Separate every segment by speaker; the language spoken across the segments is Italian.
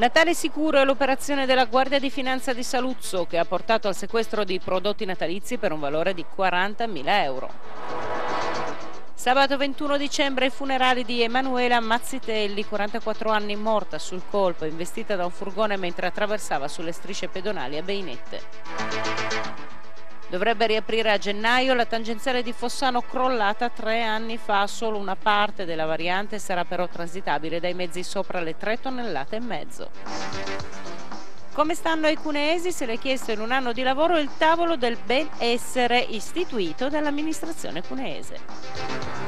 Speaker 1: Natale sicuro è l'operazione della Guardia di Finanza di Saluzzo che ha portato al sequestro di prodotti natalizi per un valore di 40.000 euro. Sabato 21 dicembre i funerali di Emanuela Mazzitelli, 44 anni, morta sul colpo, investita da un furgone mentre attraversava sulle strisce pedonali a Beinette. Dovrebbe riaprire a gennaio la tangenziale di Fossano crollata tre anni fa, solo una parte della variante sarà però transitabile dai mezzi sopra le tre tonnellate e mezzo. Come stanno ai cuneesi se l'è chiesto in un anno di lavoro il tavolo del benessere istituito dall'amministrazione cuneese.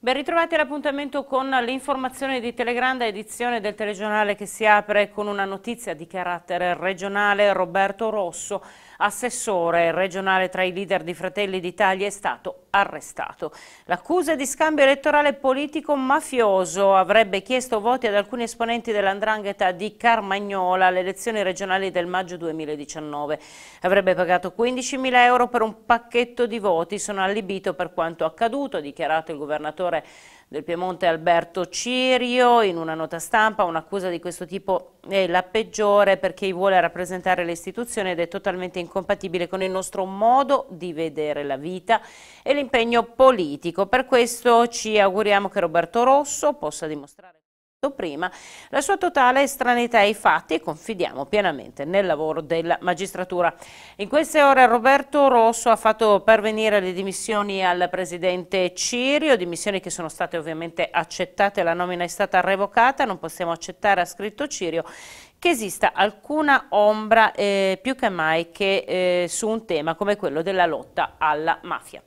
Speaker 1: Ben ritrovati all'appuntamento con l'informazione di Telegranda, edizione del telegiornale che si apre con una notizia di carattere regionale. Roberto Rosso assessore regionale tra i leader di Fratelli d'Italia, è stato arrestato. L'accusa di scambio elettorale politico mafioso avrebbe chiesto voti ad alcuni esponenti dell'andrangheta di Carmagnola alle elezioni regionali del maggio 2019. Avrebbe pagato 15.000 euro per un pacchetto di voti, sono allibito per quanto accaduto, ha dichiarato il governatore del Piemonte Alberto Cirio, in una nota stampa un'accusa di questo tipo è la peggiore per chi vuole rappresentare le istituzioni ed è totalmente incompatibile con il nostro modo di vedere la vita e l'impegno politico. Per questo ci auguriamo che Roberto Rosso possa dimostrare prima la sua totale estranità ai fatti e confidiamo pienamente nel lavoro della magistratura. In queste ore Roberto Rosso ha fatto pervenire le dimissioni al presidente Cirio, dimissioni che sono state ovviamente accettate, la nomina è stata revocata, non possiamo accettare, ha scritto Cirio, che esista alcuna ombra eh, più che mai che eh, su un tema come quello della lotta alla mafia.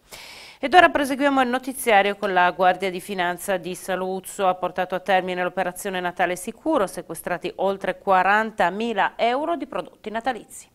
Speaker 1: Ed ora proseguiamo il notiziario con la Guardia di Finanza di Saluzzo. Ha portato a termine l'operazione Natale Sicuro, sequestrati oltre
Speaker 2: 40.000 euro di prodotti natalizi.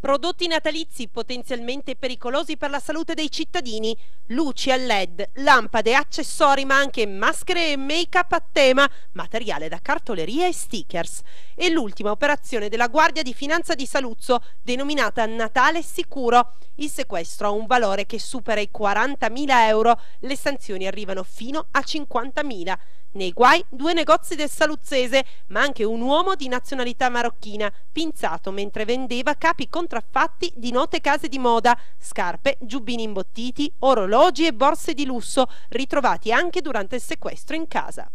Speaker 2: Prodotti natalizi potenzialmente pericolosi per la salute dei cittadini, luci a LED, lampade, accessori ma anche maschere e make-up a tema, materiale da cartoleria e stickers. E l'ultima operazione della Guardia di Finanza di Saluzzo, denominata Natale Sicuro. Il sequestro ha un valore che supera i 40.000 euro, le sanzioni arrivano fino a 50.000. Nei guai due negozi del Saluzzese, ma anche un uomo di nazionalità marocchina, pinzato mentre vendeva capi contraffatti di note case di moda, scarpe, giubbini imbottiti, orologi e borse di lusso, ritrovati anche durante il sequestro in casa.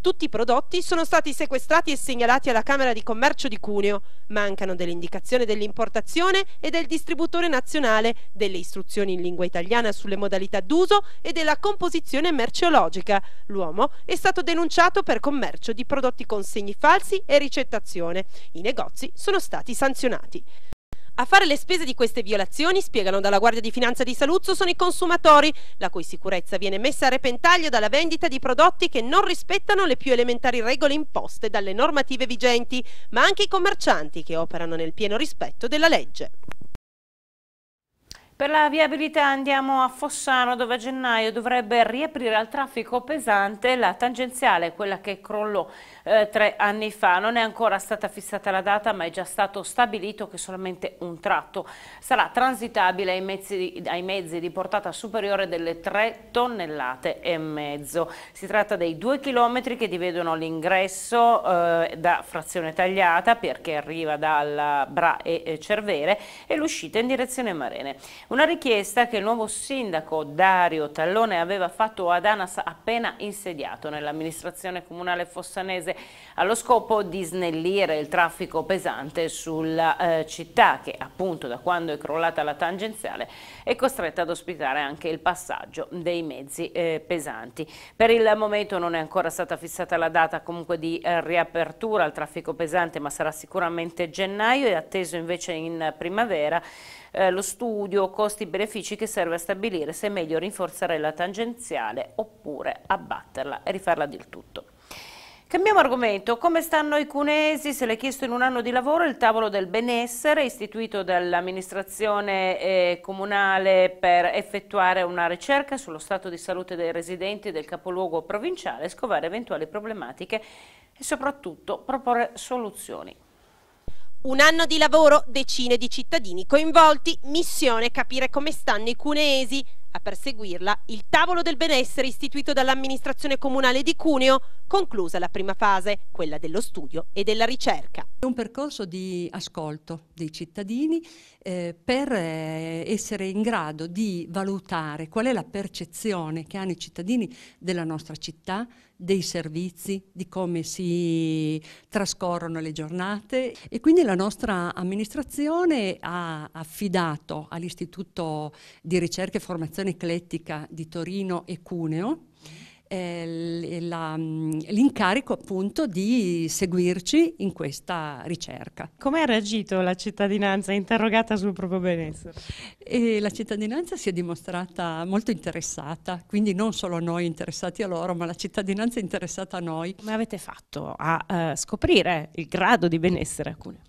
Speaker 2: Tutti i prodotti sono stati sequestrati e segnalati alla Camera di Commercio di Cuneo. Mancano dell'indicazione dell'importazione e del distributore nazionale, delle istruzioni in lingua italiana sulle modalità d'uso e della composizione merceologica. L'uomo è stato denunciato per commercio di prodotti con segni falsi e ricettazione. I negozi sono stati sanzionati. A fare le spese di queste violazioni, spiegano dalla Guardia di Finanza di Saluzzo, sono i consumatori, la cui sicurezza viene messa a repentaglio dalla vendita di prodotti che non rispettano le più elementari regole imposte dalle normative vigenti, ma anche i commercianti che operano nel pieno rispetto della legge.
Speaker 1: Per la viabilità andiamo a Fossano dove a gennaio dovrebbe riaprire al traffico pesante la tangenziale, quella che crollò eh, tre anni fa. Non è ancora stata fissata la data ma è già stato stabilito che solamente un tratto sarà transitabile ai mezzi di, ai mezzi di portata superiore delle 3 tonnellate e mezzo. Si tratta dei due chilometri che dividono l'ingresso eh, da frazione tagliata perché arriva dalla Bra e eh, Cervere e l'uscita in direzione Marene. Una richiesta che il nuovo sindaco Dario Tallone aveva fatto ad Anas appena insediato nell'amministrazione comunale fossanese allo scopo di snellire il traffico pesante sulla eh, città che appunto da quando è crollata la tangenziale è costretta ad ospitare anche il passaggio dei mezzi eh, pesanti. Per il momento non è ancora stata fissata la data comunque di eh, riapertura al traffico pesante ma sarà sicuramente gennaio e atteso invece in primavera eh, lo studio costi-benefici che serve a stabilire se è meglio rinforzare la tangenziale oppure abbatterla e rifarla del tutto. Cambiamo argomento, come stanno i cunesi? Se l'è chiesto in un anno di lavoro il tavolo del benessere istituito dall'amministrazione eh, comunale per effettuare una ricerca sullo stato di salute dei residenti del capoluogo provinciale, scovare eventuali problematiche e soprattutto
Speaker 2: proporre soluzioni. Un anno di lavoro, decine di cittadini coinvolti, missione capire come stanno i cuneesi, a perseguirla il tavolo del benessere istituito dall'amministrazione comunale di Cuneo, conclusa la prima fase, quella dello studio e della ricerca.
Speaker 3: È Un percorso di ascolto dei cittadini eh, per eh, essere in grado di valutare qual è la percezione che hanno i cittadini della nostra città, dei servizi, di come si trascorrono le giornate e quindi la nostra amministrazione ha affidato all'Istituto di Ricerca e Formazione associazione eclettica di Torino e Cuneo eh, l'incarico appunto di seguirci in questa ricerca. Come ha reagito la cittadinanza interrogata sul proprio benessere? E la cittadinanza si è dimostrata molto interessata, quindi non solo noi interessati a loro, ma la cittadinanza è interessata a noi. Come avete
Speaker 1: fatto a uh,
Speaker 3: scoprire il grado di benessere alcune?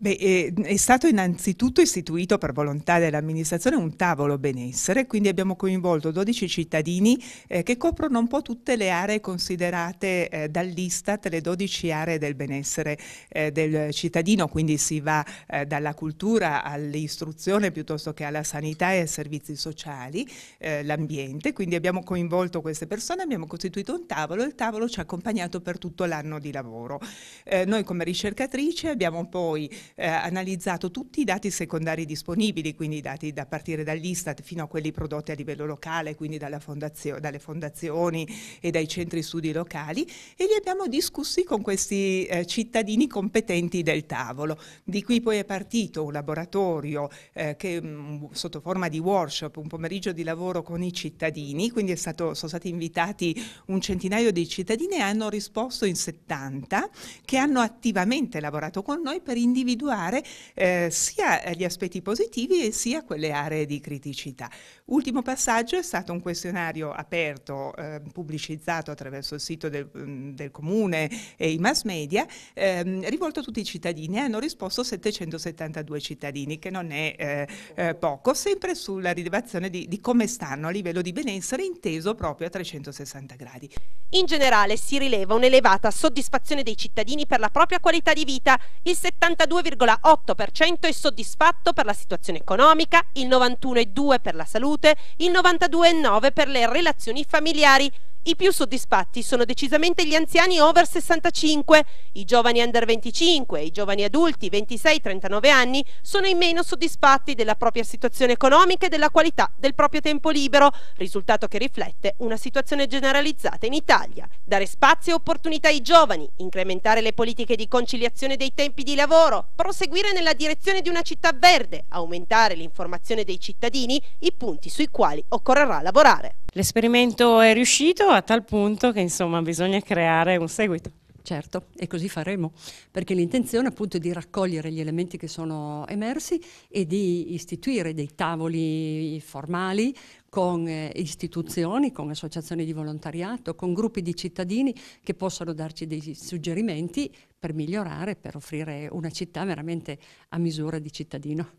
Speaker 4: Beh, ehm, è, stato innanzitutto istituito per volontà dell'amministrazione un tavolo benessere, quindi abbiamo coinvolto 12 cittadini eh, che coprono un po' tutte le aree considerate eh, dall'Istat, le 12 aree del benessere eh, del cittadino, quindi si va eh, dalla cultura all'istruzione piuttosto che alla sanità e ai servizi sociali, eh, l'ambiente, quindi abbiamo coinvolto queste persone, abbiamo costituito un tavolo e il tavolo ci ha accompagnato per tutto l'anno di lavoro. Eh, noi come ricercatrice abbiamo poi eh, analizzato tutti i dati secondari disponibili, quindi i dati da partire dall'Istat fino a quelli prodotti a livello locale, quindi fondazio dalle fondazioni e dai centri studi locali e li abbiamo discussi con questi eh, cittadini competenti del tavolo. Di qui poi è partito un laboratorio eh, che mh, mm, sotto forma di workshop, un pomeriggio di lavoro con i cittadini, quindi stato, sono stati invitati un centinaio di cittadini e hanno risposto in 70 che hanno attivamente lavorato con noi per individuare individuare eh, sia gli aspetti positivi e sia quelle aree di criticità. Ultimo passaggio è stato un questionario aperto, eh, pubblicizzato attraverso il sito del, mm, del Comune e i mass media, ehm, rivolto a tutti i cittadini. Hanno risposto 772 cittadini, che non è eh, eh, poco, sempre sulla rilevazione di, di come stanno a livello di benessere inteso proprio a 360 gradi.
Speaker 2: In generale si rileva un'elevata soddisfazione dei cittadini per la propria qualità di vita, il 72,5% 92,8% è soddisfatto per la situazione economica, il 91,2% per la salute, il 92,9% per le relazioni familiari. I più soddisfatti sono decisamente gli anziani over 65, i giovani under 25, e i giovani adulti 26-39 anni sono i meno soddisfatti della propria situazione economica e della qualità del proprio tempo libero, risultato che riflette una situazione generalizzata in Italia. Dare spazio e opportunità ai giovani, incrementare le politiche di conciliazione dei tempi di lavoro, proseguire nella direzione di una città verde, aumentare l'informazione dei cittadini, i punti sui quali occorrerà lavorare. L'esperimento
Speaker 1: è riuscito a tal punto che insomma bisogna creare un seguito. Certo, e così
Speaker 3: faremo, perché l'intenzione appunto è di raccogliere gli elementi che sono emersi e di istituire dei tavoli formali con eh, istituzioni, con associazioni di volontariato, con gruppi di cittadini che possano darci dei suggerimenti per migliorare, per offrire una città veramente a misura di cittadino.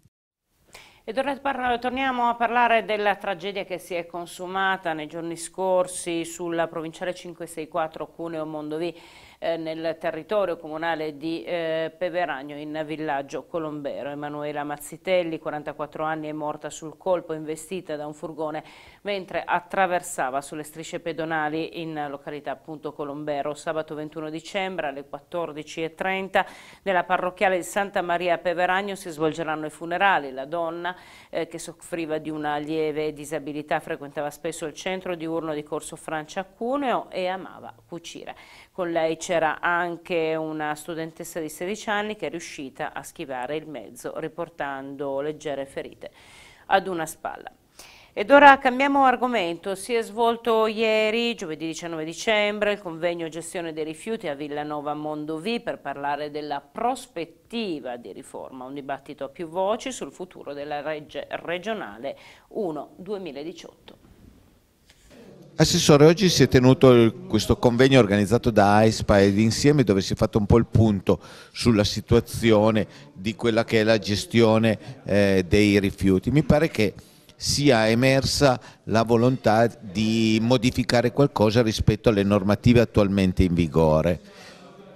Speaker 1: Ed ora torniamo a parlare della tragedia che si è consumata nei giorni scorsi sulla provinciale 564 Cuneo Mondovì. Eh, nel territorio comunale di eh, Peveragno in villaggio Colombero. Emanuela Mazzitelli, 44 anni, è morta sul colpo investita da un furgone mentre attraversava sulle strisce pedonali in località appunto Colombero. Sabato 21 dicembre alle 14.30 nella parrocchiale di Santa Maria Peveragno si svolgeranno i funerali. La donna eh, che soffriva di una lieve disabilità frequentava spesso il centro diurno di Corso Francia Cuneo e amava cucire. Con lei c'era anche una studentessa di 16 anni che è riuscita a schivare il mezzo riportando leggere ferite ad una spalla. Ed ora cambiamo argomento. Si è svolto ieri, giovedì 19 dicembre, il convegno gestione dei rifiuti a Villanova Mondovì per parlare della prospettiva di riforma, un dibattito a più voci sul futuro della legge regionale 1 2018.
Speaker 5: Assessore, oggi si è tenuto questo convegno organizzato da AISPA ed insieme dove si è fatto un po' il punto sulla situazione di quella che è la gestione eh, dei rifiuti. Mi pare che sia emersa la volontà di modificare qualcosa rispetto alle normative attualmente in vigore.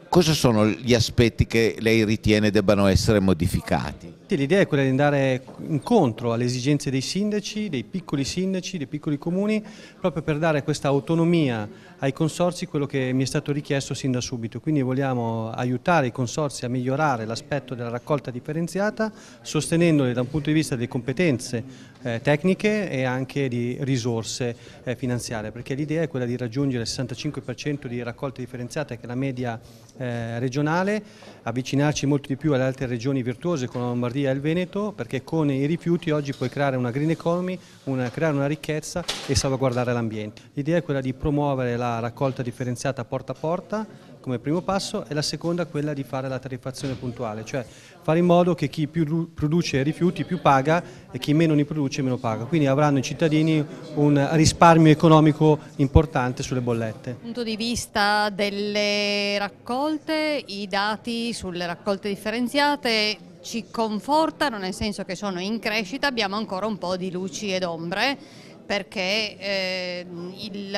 Speaker 5: Cosa sono gli aspetti che lei ritiene debbano essere modificati?
Speaker 6: Infatti l'idea è quella di andare incontro alle esigenze dei sindaci, dei piccoli sindaci, dei piccoli comuni, proprio per dare questa autonomia ai consorsi, quello che mi è stato richiesto sin da subito. Quindi vogliamo aiutare i consorsi a migliorare l'aspetto della raccolta differenziata, sostenendoli da un punto di vista delle competenze eh, tecniche e anche di risorse eh, finanziarie, perché l'idea è quella di raggiungere il 65% di raccolta differenziata, che è la media eh, regionale, avvicinarci molto di più alle altre regioni virtuose, come la Lombardia via il Veneto perché con i rifiuti oggi puoi creare una green economy, una, creare una ricchezza e salvaguardare l'ambiente. L'idea è quella di promuovere la raccolta differenziata porta a porta come primo passo e la seconda quella di fare la tariffazione puntuale, cioè fare in modo che chi più produce rifiuti più paga e chi meno ne produce meno paga, quindi avranno i cittadini un risparmio economico importante sulle bollette. Dal
Speaker 3: punto di vista delle raccolte, i dati sulle raccolte differenziate ci confortano nel senso che sono in crescita, abbiamo ancora un po' di luci ed ombre perché eh, il,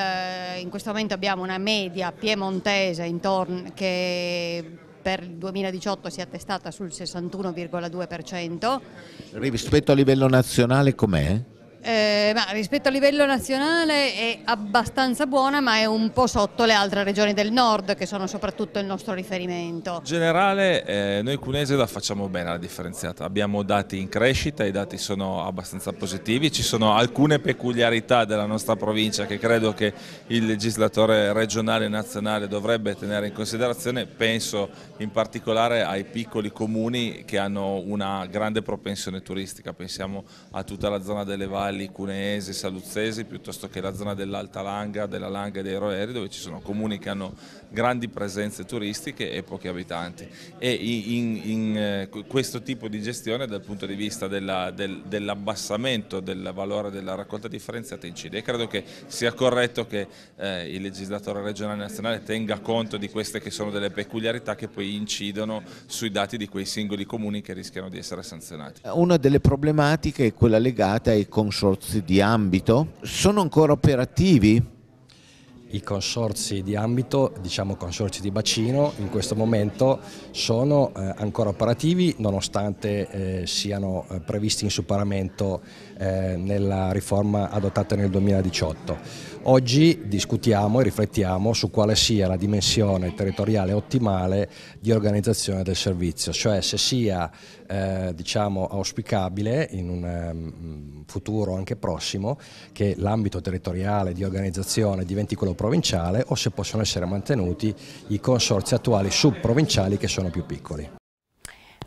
Speaker 3: in questo momento abbiamo una media piemontese intorno, che per il 2018 si è attestata sul 61,2%.
Speaker 5: Rispetto a livello nazionale com'è?
Speaker 3: Eh, rispetto a livello nazionale è abbastanza buona ma è un po' sotto le altre regioni del nord che sono soprattutto il nostro riferimento.
Speaker 5: In generale eh, noi Cunese la facciamo bene la differenziata, abbiamo dati in crescita, i dati sono abbastanza positivi, ci sono alcune peculiarità della nostra provincia che credo che il legislatore regionale e nazionale dovrebbe tenere in considerazione, penso in particolare ai piccoli comuni che hanno una grande propensione turistica, pensiamo a tutta la zona delle valli Valli, Cuneese, Saluzzese piuttosto che la zona dell'Alta Langa, della Langa e dei Roeri dove ci sono comuni che hanno grandi presenze turistiche e pochi abitanti e in, in, in eh, questo tipo di gestione dal punto di vista dell'abbassamento del, dell del valore della raccolta differenziata incide e credo che sia corretto che eh, il legislatore regionale nazionale tenga conto di queste che sono delle peculiarità che poi incidono sui dati di quei singoli comuni che rischiano di essere sanzionati. Una delle problematiche è quella legata ai consumi consorzi di ambito? Sono ancora operativi?
Speaker 7: I consorzi di ambito, diciamo consorzi di bacino, in questo momento sono eh, ancora operativi nonostante eh, siano eh, previsti in superamento eh, nella riforma adottata nel 2018. Oggi discutiamo e riflettiamo su quale sia la dimensione territoriale ottimale di organizzazione del servizio, cioè se sia eh, diciamo, auspicabile in un um, futuro anche prossimo che l'ambito territoriale di organizzazione diventi quello provinciale o se possono essere mantenuti i consorzi attuali subprovinciali che sono più piccoli.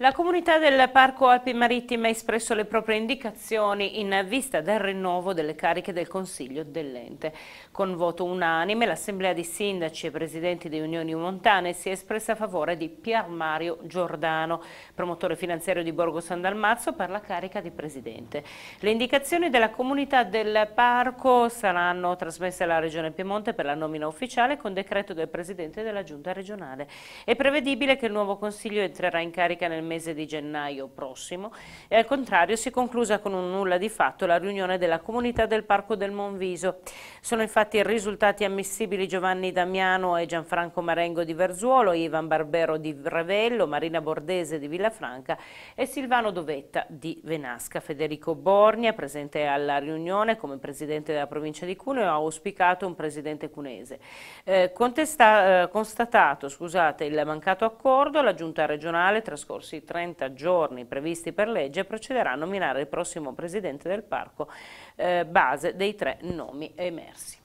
Speaker 1: La comunità del Parco Alpi Marittime ha espresso le proprie indicazioni in vista del rinnovo delle cariche del Consiglio dell'ente. Con voto unanime l'Assemblea di Sindaci e Presidenti di Unioni Montane si è espressa a favore di Pier Mario Giordano, promotore finanziario di Borgo San Dalmazzo per la carica di Presidente. Le indicazioni della comunità del Parco saranno trasmesse alla Regione Piemonte per la nomina ufficiale con decreto del Presidente della Giunta regionale. È prevedibile che il nuovo Consiglio entrerà in carica nel mese di gennaio prossimo e al contrario si è conclusa con un nulla di fatto la riunione della comunità del Parco del Monviso. Sono infatti risultati ammissibili Giovanni Damiano e Gianfranco Marengo di Verzuolo, Ivan Barbero di Ravello, Marina Bordese di Villafranca e Silvano Dovetta di Venasca. Federico Borgna, presente alla riunione come presidente della provincia di Cuneo, ha auspicato un presidente cunese. Eh, contesta, eh, constatato scusate, il mancato accordo, la giunta regionale trascorsi scorsi 30 giorni previsti per legge procederà a nominare il prossimo presidente del parco eh, base dei tre nomi emersi.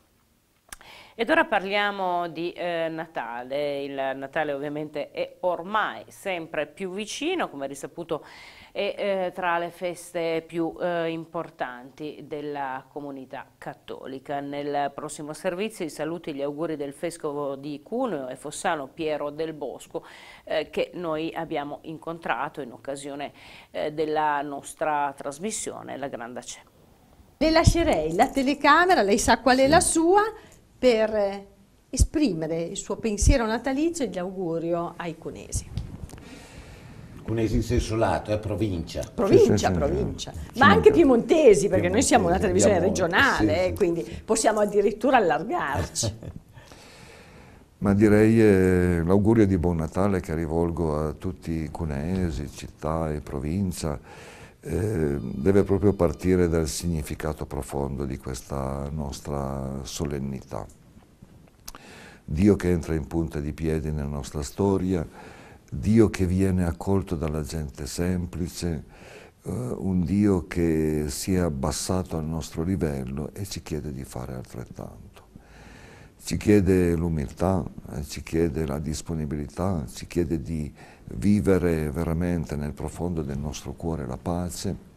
Speaker 1: Ed ora parliamo di eh, Natale, il Natale ovviamente è ormai sempre più vicino, come risaputo e eh, tra le feste più eh, importanti della comunità cattolica. Nel prossimo servizio i saluti e gli auguri del vescovo di Cuneo e Fossano Piero del Bosco eh, che noi abbiamo incontrato in occasione eh, della nostra trasmissione La Grande Grandace.
Speaker 3: Le lascerei la telecamera, lei sa qual è la sua, per eh, esprimere il suo pensiero natalizio e gli augurio ai
Speaker 5: cunesi. Capunesi in senso lato, è eh, provincia. Provincia, sì, sì, provincia. Sì,
Speaker 1: Ma anche piemontesi, perché noi siamo una televisione regionale, quindi possiamo addirittura allargarci.
Speaker 5: Ma direi eh, l'augurio di buon Natale che rivolgo a tutti i cuneesi, città e provincia. Eh, deve proprio partire dal significato profondo di questa nostra solennità. Dio che entra in punta di piedi nella nostra storia, Dio che viene accolto dalla gente semplice, eh, un Dio che si è abbassato al nostro livello e ci chiede di fare altrettanto. Ci chiede l'umiltà, eh, ci chiede la disponibilità, ci chiede di vivere veramente nel profondo del nostro cuore la pace,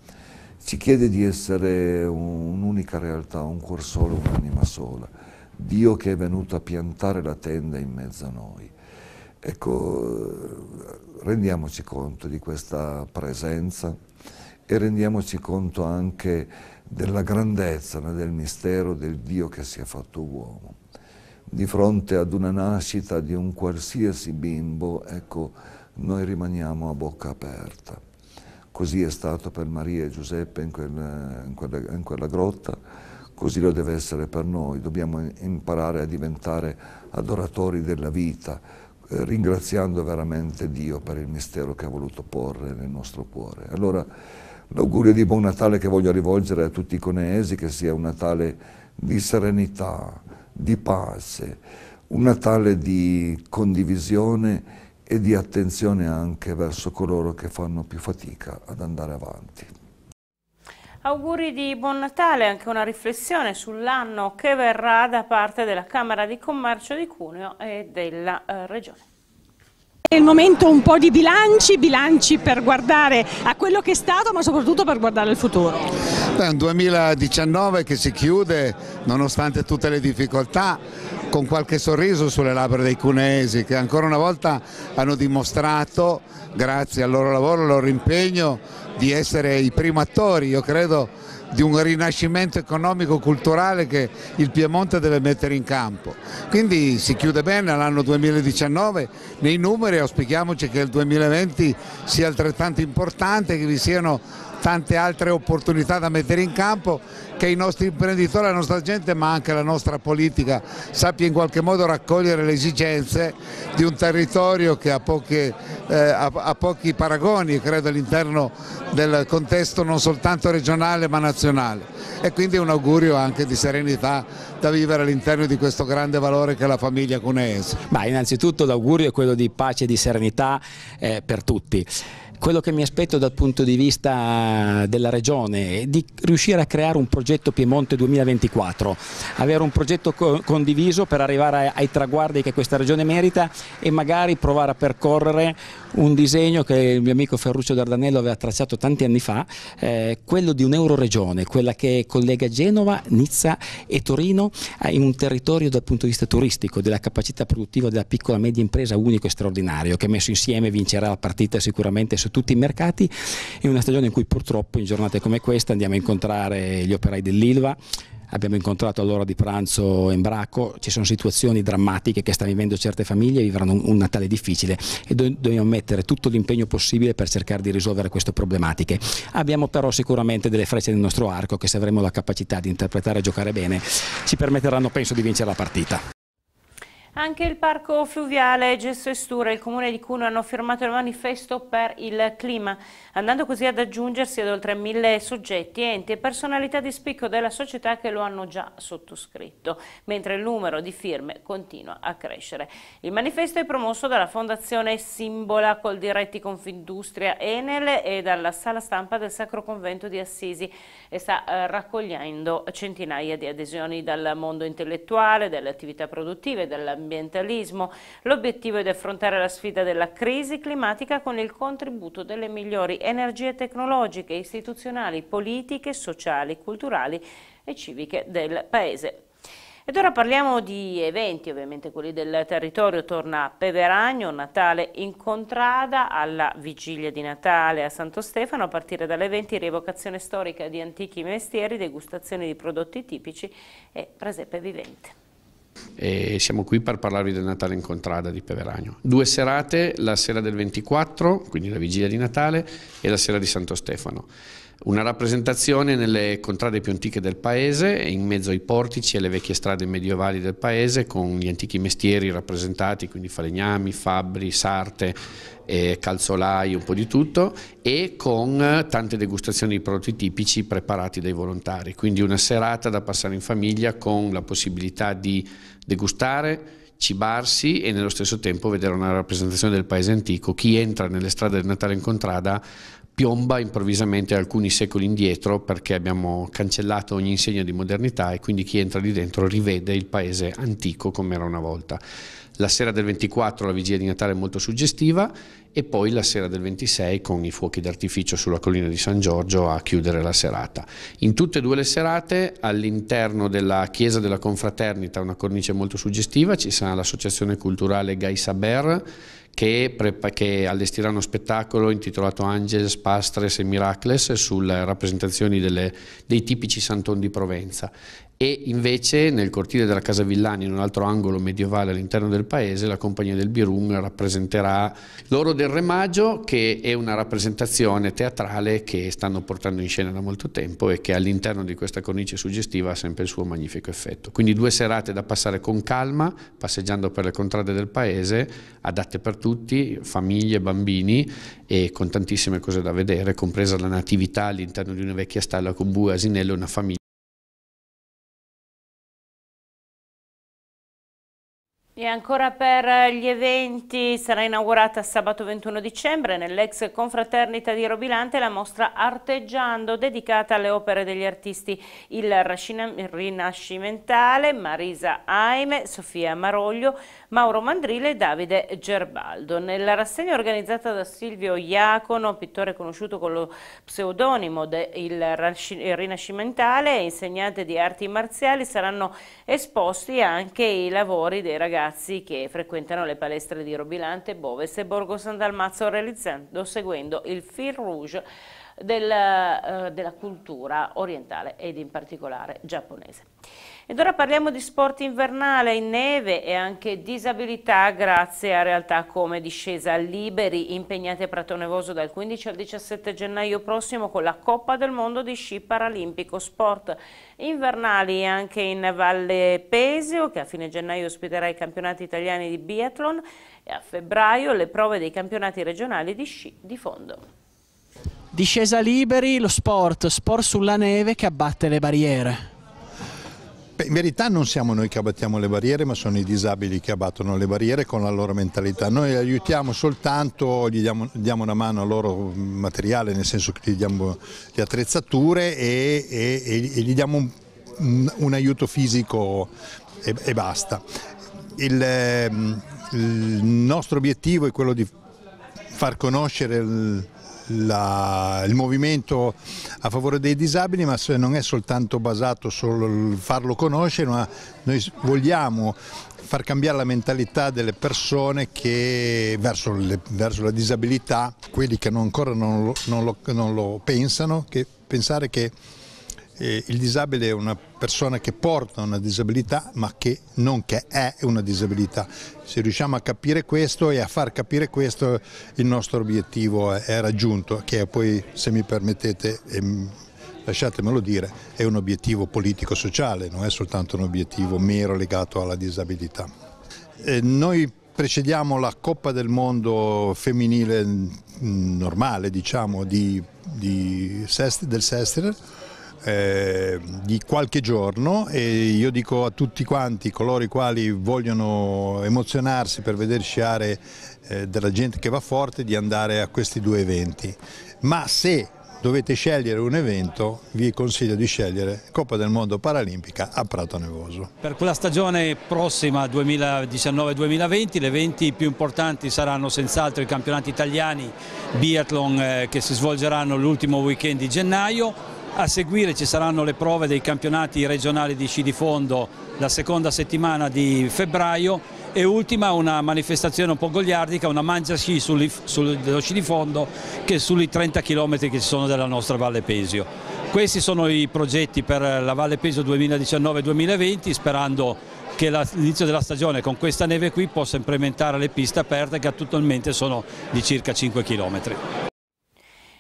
Speaker 5: ci chiede di essere un'unica realtà, un cuor solo, un'anima sola. Dio che è venuto a piantare la tenda in mezzo a noi. Ecco, rendiamoci conto di questa presenza e rendiamoci conto anche della grandezza, del mistero del Dio che si è fatto uomo. Di fronte ad una nascita di un qualsiasi bimbo, ecco, noi rimaniamo a bocca aperta. Così è stato per Maria e Giuseppe in, quel, in, quella, in quella grotta, così lo deve essere per noi. Dobbiamo imparare a diventare adoratori della vita, eh, ringraziando veramente Dio per il mistero che ha voluto porre nel nostro cuore. Allora l'augurio di buon Natale che voglio rivolgere a tutti i coneesi che sia un Natale di serenità, di pace, un Natale di condivisione e di attenzione anche verso coloro che fanno più fatica ad andare avanti.
Speaker 1: Auguri di buon Natale, anche una riflessione sull'anno che verrà da parte della Camera di Commercio di Cuneo e della eh, Regione. È il momento un po' di bilanci, bilanci per guardare a quello che è stato ma soprattutto per guardare al
Speaker 8: futuro. È un 2019 che si chiude nonostante tutte le difficoltà con qualche sorriso sulle labbra dei cunesi che ancora una volta hanno dimostrato grazie al loro lavoro, al loro impegno di essere i primi attori, io credo, di un rinascimento economico-culturale che il Piemonte deve mettere in campo. Quindi si chiude bene l'anno 2019 nei numeri, auspichiamoci che il 2020 sia altrettanto importante, che vi siano tante altre opportunità da mettere in campo che i nostri imprenditori, la nostra gente ma anche la nostra politica sappia in qualche modo raccogliere le esigenze di un territorio che ha pochi, eh, ha, ha pochi paragoni credo all'interno del contesto non soltanto regionale ma nazionale e quindi un augurio anche di serenità da vivere all'interno di questo grande valore che è la famiglia cuneese. Ma innanzitutto l'augurio è quello di pace e di serenità
Speaker 7: eh, per tutti. Quello che mi aspetto dal punto di vista della Regione è di riuscire a creare un progetto Piemonte 2024, avere un progetto co condiviso per arrivare ai traguardi che questa Regione merita e magari provare a percorrere un disegno che il mio amico Ferruccio Dardanello aveva tracciato tanti anni fa, eh, quello di un'euroregione, quella che collega Genova, Nizza e Torino eh, in un territorio dal punto di vista turistico, della capacità produttiva della piccola e media impresa unico e straordinario, che messo insieme vincerà la partita sicuramente su tutti i mercati, in una stagione in cui purtroppo in giornate come questa andiamo a incontrare gli operai dell'Ilva, abbiamo incontrato all'ora di pranzo Embraco, ci sono situazioni drammatiche che stanno vivendo certe famiglie, vivranno un, Natale difficile e dobbiamo mettere tutto l'impegno possibile per cercare di risolvere queste problematiche. Abbiamo però sicuramente delle frecce nel nostro arco che se avremo la capacità di interpretare e giocare bene ci permetteranno penso di vincere la partita.
Speaker 1: Anche il parco fluviale Gesso e Stura e il comune di Cuno hanno firmato il manifesto per il clima, andando così ad aggiungersi ad oltre mille soggetti, enti e personalità di spicco della società che lo hanno già sottoscritto, mentre il numero di firme continua a crescere. Il manifesto è promosso dalla Fondazione Simbola col diretti Confindustria Enel e dalla sala stampa del Sacro Convento di Assisi e sta eh, raccogliendo centinaia di adesioni dal mondo intellettuale, dalle attività produttive, dalla dell'ambientalismo. L'obiettivo è di affrontare la sfida della crisi climatica con il contributo delle migliori energie tecnologiche, istituzionali, politiche, sociali, culturali e civiche del Paese. Ed ora parliamo di eventi, ovviamente quelli del territorio, torna a Peveragno, Natale in contrada, alla vigilia di Natale a Santo Stefano, a partire dalle 20 rievocazione storica di antichi mestieri, degustazione di prodotti tipici e presepe vivente
Speaker 9: e siamo qui per parlarvi del Natale in Contrada di Peveragno. Due serate, la sera del 24, quindi la vigilia di Natale, e la sera di Santo Stefano. Una rappresentazione nelle contrade più antiche del paese, in mezzo ai portici e alle vecchie strade medievali del paese, con gli antichi mestieri rappresentati, quindi falegnami, fabbri, sarte, eh, calzolai, un po' di tutto, e con tante degustazioni di prodotti tipici preparati dai volontari. Quindi una serata da passare in famiglia con la possibilità di degustare, cibarsi e nello stesso tempo vedere una rappresentazione del paese antico. Chi entra nelle strade del Natale in Contrada piomba improvvisamente alcuni secoli indietro perché abbiamo cancellato ogni insegna di modernità e quindi chi entra lì dentro rivede il paese antico come era una volta. La sera del 24 la vigilia di Natale è molto suggestiva e poi la sera del 26 con i fuochi d'artificio sulla collina di San Giorgio a chiudere la serata. In tutte e due le serate all'interno della chiesa della confraternita, una cornice molto suggestiva, ci sarà l'associazione culturale Gai Saber che, che allestirà uno spettacolo intitolato Angels, Pastres e Miracles sulle rappresentazioni delle, dei tipici Santon di Provenza e invece nel cortile della Casa Villani, in un altro angolo medievale all'interno del paese, la Compagnia del Birum rappresenterà l'oro del Re Maggio, che è una rappresentazione teatrale che stanno portando in scena da molto tempo e che all'interno di questa cornice suggestiva ha sempre il suo magnifico effetto. Quindi due serate da passare con calma, passeggiando per le contrade del paese, adatte per tutti, famiglie, bambini e con tantissime cose da vedere, compresa la natività all'interno di una vecchia stalla con bue, asinello e una famiglia.
Speaker 1: E ancora per eh, gli eventi sarà inaugurata sabato 21 dicembre nell'ex confraternita di Robilante la mostra Arteggiando dedicata alle opere degli artisti il rinascimentale Marisa Aime, Sofia Maroglio, Mauro Mandrile e Davide Gerbaldo. Nella rassegna organizzata da Silvio Iacono, pittore conosciuto con lo pseudonimo del rinascimentale e insegnante di arti marziali, saranno esposti anche i lavori dei ragazzi ragazzi che frequentano le palestre di Robilante, Boves e Borgo San Dalmazzo realizzando, seguendo il fil rouge del, eh, della cultura orientale ed in particolare giapponese. Ed ora parliamo di sport invernale in neve e anche disabilità grazie a realtà come Discesa Liberi impegnate a Prato Nevoso dal 15 al 17 gennaio prossimo con la Coppa del Mondo di Sci Paralimpico Sport invernali anche in Valle Pesio che a fine gennaio ospiterà i campionati italiani di biathlon e a febbraio le prove dei campionati regionali di sci di fondo.
Speaker 6: Discesa liberi, lo sport, sport sulla neve che abbatte le barriere
Speaker 8: in verità non siamo noi che abbattiamo le barriere, ma sono i disabili che abbattono le barriere con la loro mentalità. Noi aiutiamo soltanto, gli diamo, diamo, una mano al loro mm, materiale, nel senso che gli diamo le attrezzature e, e, e gli diamo un, un, un, aiuto fisico e, e basta. Il, ehm, il nostro obiettivo è quello di far conoscere il, la, il movimento a favore dei disabili ma non è soltanto basato sul farlo conoscere ma noi vogliamo far cambiare la mentalità delle persone che verso, le, verso la disabilità, quelli che non ancora non lo, non lo, non lo pensano, che pensare che eh, il disabile è una persona che porta una disabilità ma che non che è una disabilità. Se riusciamo a capire questo e a far capire questo il nostro obiettivo è, è raggiunto, che poi se mi permettete eh, lasciatemelo dire, è un obiettivo politico-sociale, non è soltanto un obiettivo mero legato alla disabilità. Eh, noi precediamo la Coppa del Mondo femminile mm, normale, diciamo, di, di del Sestri, eh, di qualche giorno e io dico a tutti quanti coloro i quali vogliono emozionarsi per vedere sciare eh, della gente che va forte di andare a questi due eventi. Ma se dovete scegliere un evento, vi consiglio di scegliere Coppa del Mondo Paralimpica a Prato Nevoso.
Speaker 7: Per quella stagione prossima 2019-2020 gli eventi più importanti saranno senz'altro i campionati italiani biathlon eh, che si svolgeranno l'ultimo weekend di gennaio a seguire ci saranno le prove dei campionati regionali di sci di fondo la seconda settimana di febbraio e ultima una manifestazione un po' goliardica, una mangia sci sullo sci di fondo che è sui 30 km che ci sono della nostra Valle Pesio. Questi sono i progetti per la Valle Pesio 2019-2020 sperando che l'inizio della stagione con questa neve qui possa implementare le piste aperte che attualmente sono di circa 5 km.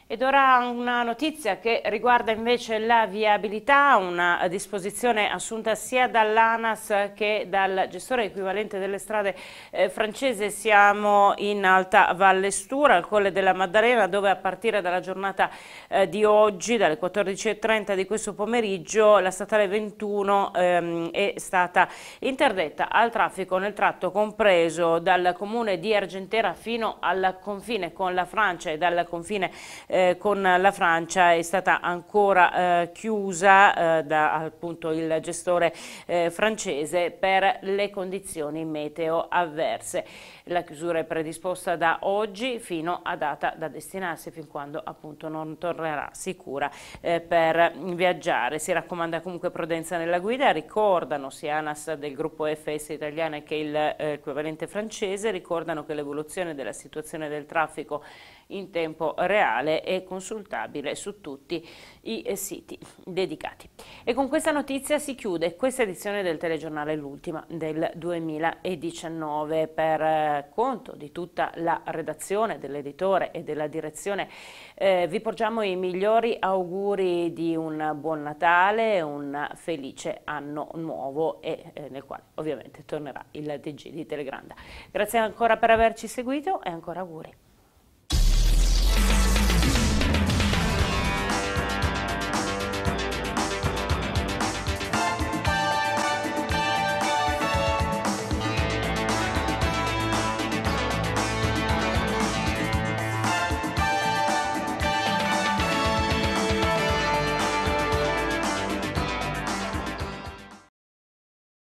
Speaker 1: Ed ora una notizia che riguarda invece la viabilità, una disposizione assunta sia dall'ANAS che dal gestore equivalente delle strade eh, francese. Siamo in Alta Vallestura, al Colle della Maddalena, dove a partire dalla giornata eh, di oggi, dalle 14.30 di questo pomeriggio, la statale 21 ehm, è stata interdetta al traffico nel tratto compreso dal comune di Argentera fino al confine con la Francia e dal confine eh, eh, con la Francia è stata ancora eh, chiusa eh, da appunto, il gestore eh, francese per le condizioni meteo avverse. La chiusura è predisposta da oggi fino a data da destinarsi fin quando appunto non tornerà sicura eh, per viaggiare. Si raccomanda comunque prudenza nella guida, ricordano sia ANAS del gruppo FS italiana che il eh, equivalente francese, ricordano che l'evoluzione della situazione del traffico in tempo reale e consultabile su tutti i eh, siti dedicati. E con questa notizia si chiude questa edizione del telegiornale l'ultima del 2019 per eh, conto di tutta la redazione dell'editore e della direzione eh, vi porgiamo i migliori auguri di un buon Natale, un felice anno nuovo e eh, nel quale ovviamente tornerà il TG di Telegranda. Grazie ancora per averci seguito e ancora auguri.